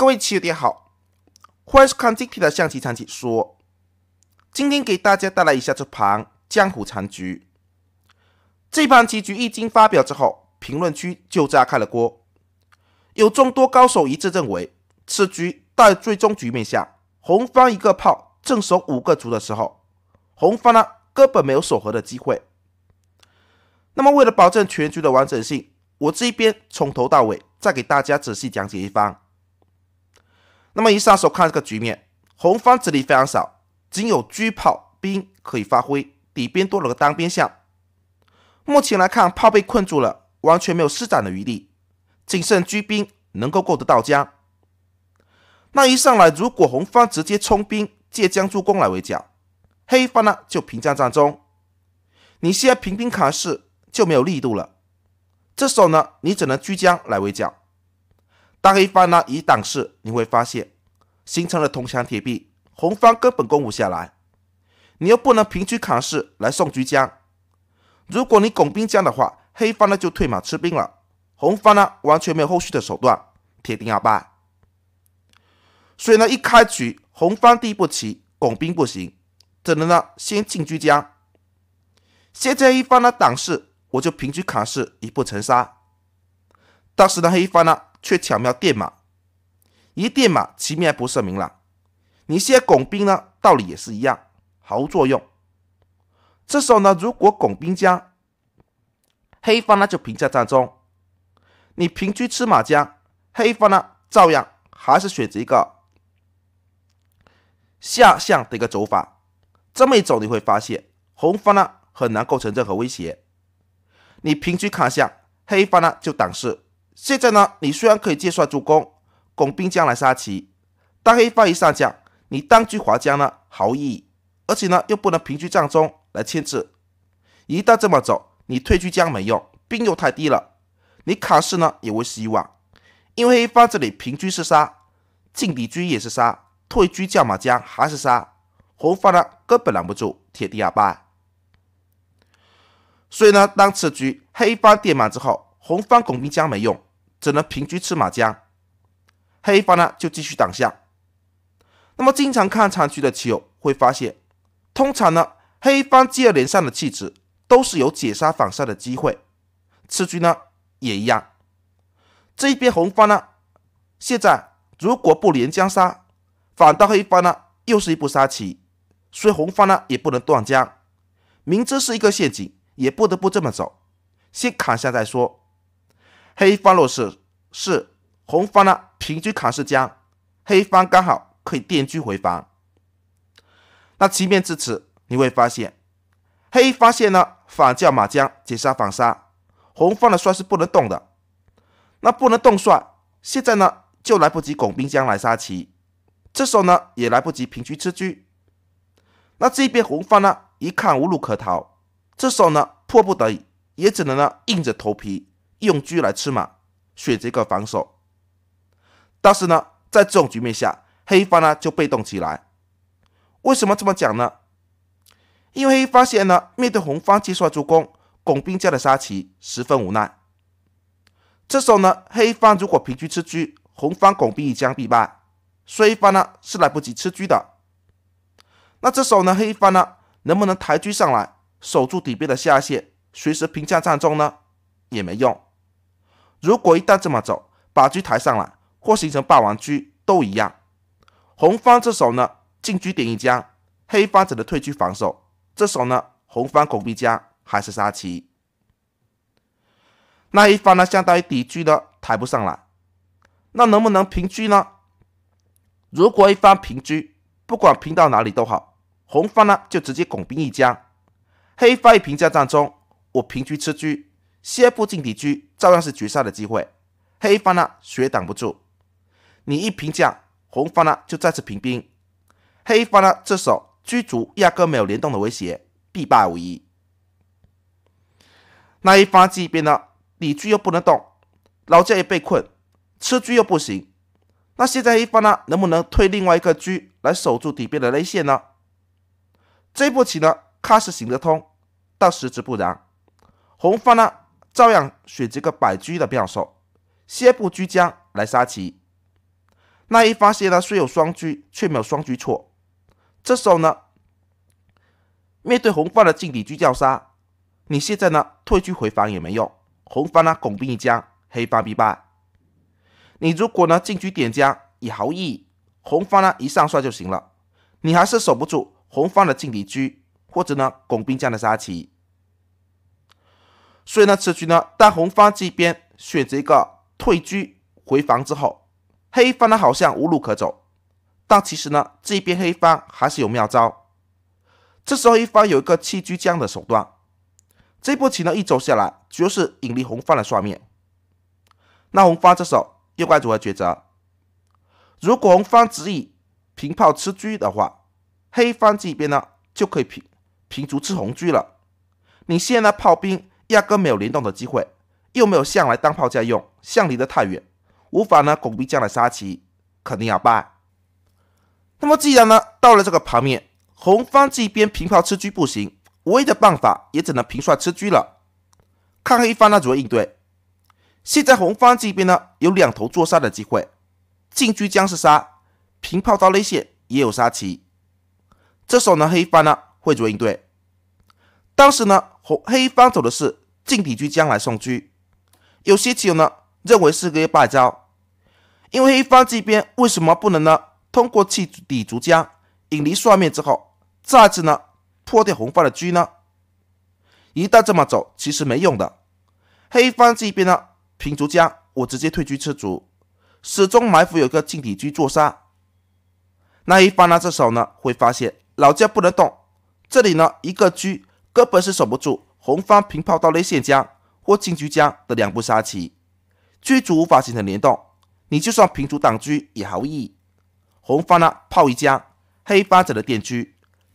各位棋友，你好，欢迎收看今天的象棋讲解。说，今天给大家带来一下这盘江湖残局。这盘棋局一经发表之后，评论区就炸开了锅，有众多高手一致认为，此局在最终局面下，红方一个炮正手五个卒的时候，红方呢根本没有守和的机会。那么，为了保证全局的完整性，我这边从头到尾再给大家仔细讲解一番。那么一上手看这个局面，红方子力非常少，仅有车炮兵可以发挥，底边多了个单边象。目前来看，炮被困住了，完全没有施展的余地，仅剩车兵能够够得到江。那一上来，如果红方直接冲兵，借江助攻来围剿，黑方呢就平将占中。你现在平兵卡士就没有力度了，这时候呢，你只能居江来围剿。当黑方呢以挡势，你会发现形成了铜墙铁壁，红方根本攻不下来。你又不能平车砍势来送车将。如果你拱兵将的话，黑方呢就退马吃兵了。红方呢完全没有后续的手段，铁定要败。所以呢，一开局红方第一步棋拱兵不行，只能呢先进车将，现在一方呢挡势，我就平车砍势一步成杀。但是呢，黑方呢。却巧妙电马，一电马其面不是明朗。你先拱兵呢，道理也是一样，毫无作用。这时候呢，如果拱兵将，黑方呢就平在战中。你平车吃马将，黑方呢照样还是选择一个下象的一个走法。这么一走，你会发现红方呢很难构成任何威胁。你平车卡象，黑方呢就挡势。现在呢，你虽然可以借帅助攻，拱兵将来杀棋，但黑方一上将，你单居华将呢毫无意义，而且呢又不能平居帐中来牵制。一旦这么走，你退居将没用，兵又太低了，你卡士呢也会失望。因为黑方这里平居是杀，进敌居也是杀，退居叫马将还是杀。红方呢根本拦不住，铁定要败。所以呢，当此局黑方垫满之后，红方拱兵将没用。只能平局吃马将，黑方呢就继续挡下。那么经常看长局的棋友会发现，通常呢黑方接二连三的弃子都是有解杀反杀的机会，吃局呢也一样。这一边红方呢现在如果不连将杀，反倒黑方呢又是一步杀棋，所以红方呢也不能断将，明知是一个陷阱，也不得不这么走，先砍下再说。黑方落士，是红方呢平车砍士将，黑方刚好可以电车回防。那棋面至此，你会发现黑发现呢反叫马将解杀反杀，红方的帅是不能动的。那不能动帅，现在呢就来不及拱兵将来杀棋，这时候呢也来不及平车吃车。那这边红方呢一看无路可逃，这时候呢迫不得已也只能呢硬着头皮。用车来吃马，选择一个防守。但是呢，在这种局面下，黑方呢就被动起来。为什么这么讲呢？因为黑现呢面对红方计算助攻，拱兵家的杀棋十分无奈。这时候呢，黑方如果平车吃车，红方拱兵一将必败。所以方呢是来不及吃车的。那这时候呢，黑方呢能不能抬车上来守住底边的下线，随时平将战中呢？也没用。如果一旦这么走，把车抬上来，或形成霸王车都一样。红方这手呢，进车点一将；黑方只能退车防守。这手呢，红方拱兵将，还是杀棋。那一方呢，相当于底车呢抬不上来。那能不能平车呢？如果一方平车，不管平到哪里都好，红方呢就直接拱兵一将。黑方一平将战中，我平车吃车。先一步进底车照样是绝杀的机会，黑方呢血挡不住，你一平将，红方呢就再次平兵，黑方呢这手车卒压根没有联动的威胁，必败无疑。那一方这边呢，底车又不能动，老将也被困，吃车又不行，那现在黑方呢能不能退另外一个车来守住底边的肋线呢？这步棋呢看似行得通，但实质不然，红方呢。照样选这个摆车的妙手，先不居将来杀棋。那一发现呢，虽有双车，却没有双车错。这时候呢，面对红方的进底车叫杀，你现在呢退车回防也没用。红方呢拱兵一将，黑方必败。你如果呢进车点将，也毫无意义。红方呢一上帅就行了，你还是守不住红方的进底车，或者呢拱兵将的杀棋。所以呢，此局呢，当红方这边选择一个退居回防之后，黑方呢好像无路可走，但其实呢，这边黑方还是有妙招。这时候一方有一个弃车将的手段。这步棋呢，一走下来就是引离红方的算面。那红方这手又该如何抉择？如果红方只以平炮吃车的话，黑方这边呢就可以平平卒吃红车了。你现在炮兵。压根没有联动的机会，又没有象来当炮架用，象离得太远，无法呢拱逼将来杀棋，肯定要败。那么既然呢到了这个盘面，红方这边平炮吃车不行，唯一的办法也只能平帅吃车了。看黑方呢如何应对。现在红方这边呢有两头做杀的机会，进车将是杀，平炮到内线也有杀棋。这时候呢黑方呢会何应对。当时呢，红黑方走的是进底车将来送车，有些棋友呢认为是个败招，因为黑方这边为什么不能呢？通过弃底卒将引离算面之后，再次呢破掉红方的车呢？一旦这么走，其实没用的。黑方这边呢平卒将，我直接退车吃卒，始终埋伏有个进底车做杀。那一方呢这时候呢会发现老家不能动，这里呢一个车。根本是守不住，红方平炮到内线将或进车将的两步杀棋，卒主无法形成联动，你就算平卒挡车也毫无意义。红方呢炮一将，黑方则的电车，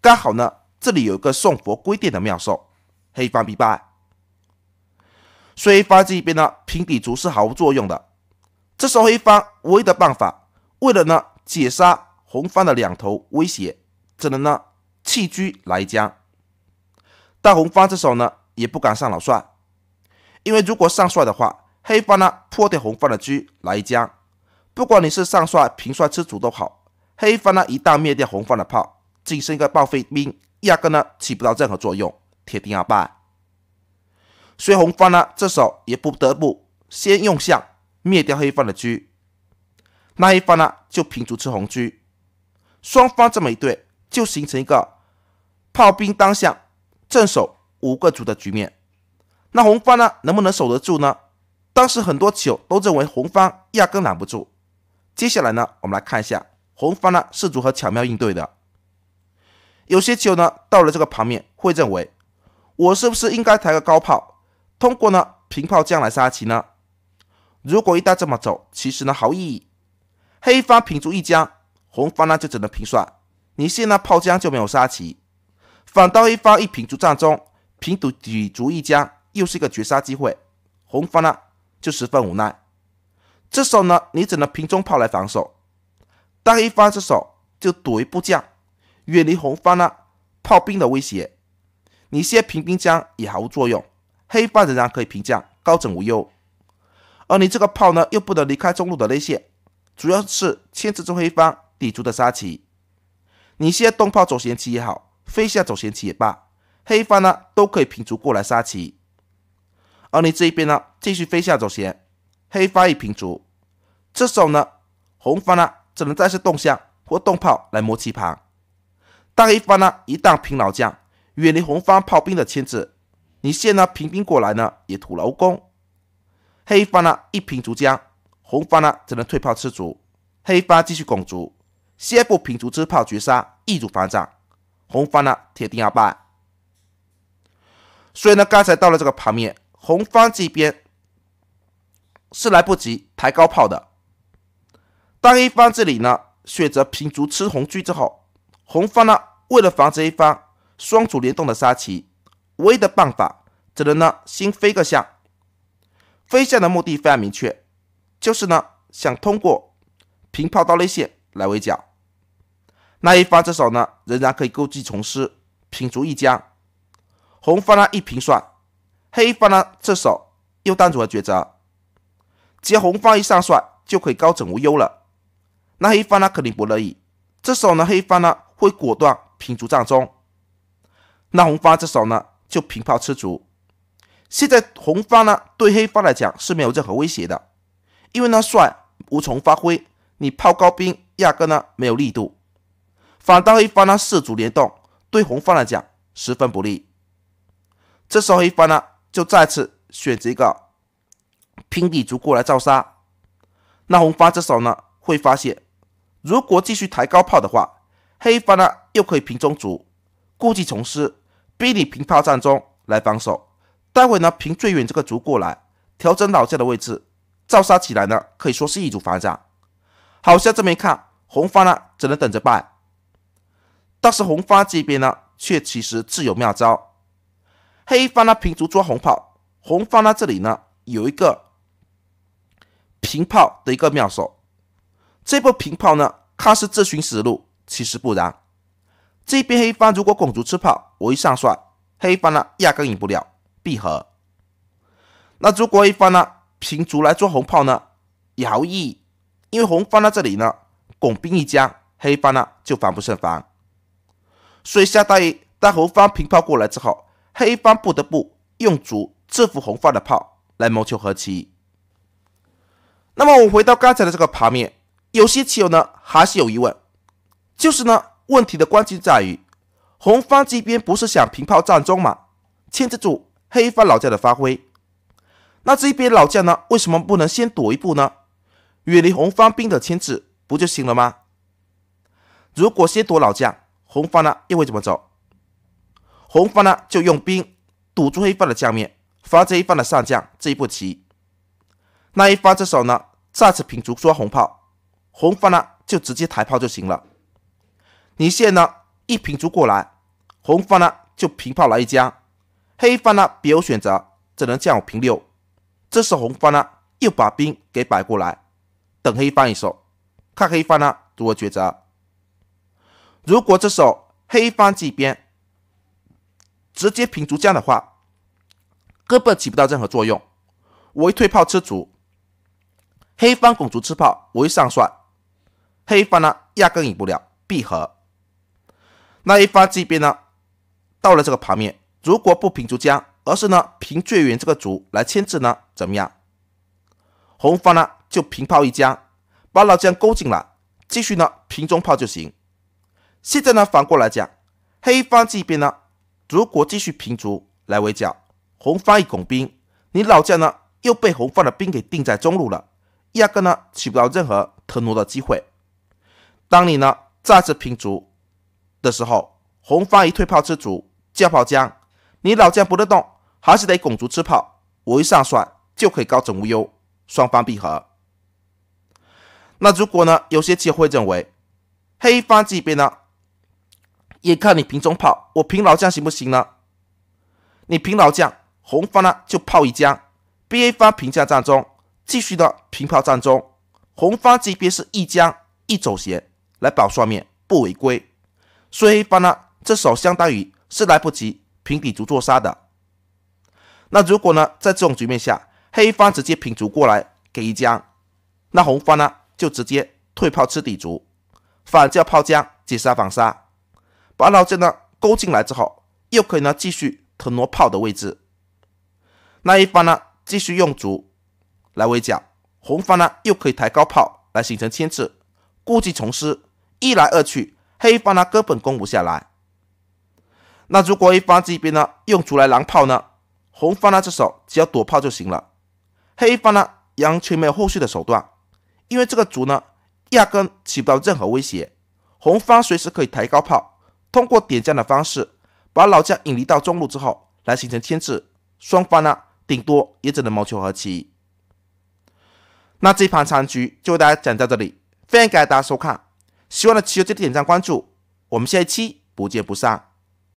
刚好呢这里有一个送佛归殿的妙手，黑方必败。所以发这一边呢平底卒是毫无作用的。这时候黑方唯一的办法，为了呢解杀红方的两头威胁，只能呢弃车来将。大红方这手呢，也不敢上老帅，因为如果上帅的话，黑方呢破掉红方的车来将。不管你是上帅平帅吃卒都好，黑方呢一旦灭掉红方的炮，仅剩一个报废兵，压根呢起不到任何作用，铁定要败。所以红方呢这手也不得不先用象灭掉黑方的车，那一方呢就平卒吃红车，双方这么一对，就形成一个炮兵单象。正守五个卒的局面，那红方呢，能不能守得住呢？当时很多棋友都认为红方压根拦不住。接下来呢，我们来看一下红方呢是如何巧妙应对的。有些棋友呢，到了这个旁边会认为，我是不是应该抬个高炮，通过呢平炮将来杀棋呢？如果一旦这么走，其实呢毫无意义。黑方平卒一将，红方呢就只能平帅，你现在炮将就没有杀棋。反倒黑方一平卒战中，平堵抵卒一将，又是一个绝杀机会。红方呢就十分无奈。这时候呢，你只能平中炮来防守。但黑方这手就躲一步将，远离红方呢炮兵的威胁。你先平兵将也毫无作用，黑方仍然可以平将高枕无忧。而你这个炮呢，又不能离开中路的内线，主要是牵制住黑方抵卒的杀棋。你先动炮走闲棋也好。飞下走闲棋也罢，黑方呢都可以平卒过来杀棋，而你这一边呢继续飞下走闲，黑方一平卒，这时候呢红方呢只能再次动象或动炮来磨棋盘，但黑方呢一旦平老将，远离红方炮兵的牵制，你现呢平兵过来呢也徒劳无功，黑方呢一平卒将，红方呢只能退炮吃卒，黑方继续拱卒，先一步平卒之炮绝杀，易如反掌。红方呢，铁定要败。所以呢，刚才到了这个盘面，红方这边是来不及抬高炮的。当一方这里呢选择平卒吃红车之后，红方呢为了防止一方双卒联动的杀棋，唯一的办法只能呢先飞个象。飞象的目的非常明确，就是呢想通过平炮到内线来围剿。那一方这手呢，仍然可以故技重施，平卒一家。红方呢一平帅，黑方呢这手又单独抉择。只要红方一上帅，就可以高枕无忧了。那黑方呢肯定不乐意，这手呢黑方呢会果断平卒占中。那红方这手呢就平炮吃卒。现在红方呢对黑方来讲是没有任何威胁的，因为呢帅无从发挥，你炮高兵压根呢没有力度。反倒黑方呢四足联动，对红方来讲十分不利。这时候黑方呢就再次选择一个平底足过来造杀。那红方这时候呢会发现，如果继续抬高炮的话，黑方呢又可以平中卒，故技重施，逼你平炮站中来防守。待会呢平最远这个卒过来调整老将的位置，造杀起来呢可以说是一组反掌。好像这么一看，红方呢只能等着败。但是红方这边呢，却其实自有妙招。黑方呢平卒抓红炮，红方呢这里呢有一个平炮的一个妙手。这步平炮呢看似自寻死路，其实不然。这边黑方如果拱卒吃炮，我一上算，黑方呢压根赢不了，闭合。那如果黑方呢平卒来捉红炮呢，摇义，因为红方在这里呢拱兵一将，黑方呢就防不胜防。水下大意，当红方平炮过来之后，黑方不得不用卒制服红方的炮来谋求和棋。那么，我回到刚才的这个盘面，有些棋友呢还是有疑问，就是呢，问题的关键在于，红方这边不是想平炮占中吗？牵制住黑方老将的发挥。那这边老将呢，为什么不能先躲一步呢？远离红方兵的牵制不就行了吗？如果先躲老将。红方呢又会怎么走？红方呢就用兵堵住黑方的将面，防这黑方的上将这一步棋。那一方时手呢再次平卒捉红炮，红方呢就直接抬炮就行了。你现呢一平卒过来，红方呢就平炮来一将，黑方呢别有选择，只能将平六。这时红方呢又把兵给摆过来，等黑方一手，看黑方呢如何抉择。如果这时候黑方这边直接平卒将的话，根本起不到任何作用。我一退炮吃卒，黑方拱卒吃炮，我一上帅，黑方呢压根赢不了，必和。那一方这边呢，到了这个盘面，如果不平卒将，而是呢平最远这个卒来牵制呢，怎么样？红方呢就平炮一将，把老将勾进来，继续呢平中炮就行。现在呢，反过来讲，黑方这边呢，如果继续平卒来围剿红方一拱兵，你老将呢又被红方的兵给定在中路了，压根呢起不到任何腾挪的机会。当你呢再次平卒的时候，红方一退炮吃卒，将炮将，你老将不得动，还是得拱卒吃炮。我一上帅就可以高枕无忧，双方闭合。那如果呢，有些棋会认为黑方这边呢？也看你平中炮，我平老将行不行呢？你平老将，红方呢就炮一将，B A 方平将战中，继续的平炮战中，红方即便是一将一走斜来保双面不违规，所以黑方呢，这手相当于是来不及平底足做杀的。那如果呢，在这种局面下，黑方直接平卒过来给一将，那红方呢就直接退炮吃底足，反叫炮将解杀反杀。把老将呢勾进来之后，又可以呢继续腾挪炮的位置。那一方呢继续用卒来围剿，红方呢又可以抬高炮来形成牵制，故技重施，一来二去，黑方呢根本攻不下来。那如果一方这边呢用卒来拦炮呢，红方呢这手只要躲炮就行了，黑方呢完全没有后续的手段，因为这个卒呢压根起不到任何威胁，红方随时可以抬高炮。通过点将的方式，把老将引离到中路之后，来形成牵制，双方呢顶多也只能谋求和棋。那这一盘残局就为大家讲到这里，非常感谢大家收看，喜欢的棋友记得点赞关注，我们下一期不见不散。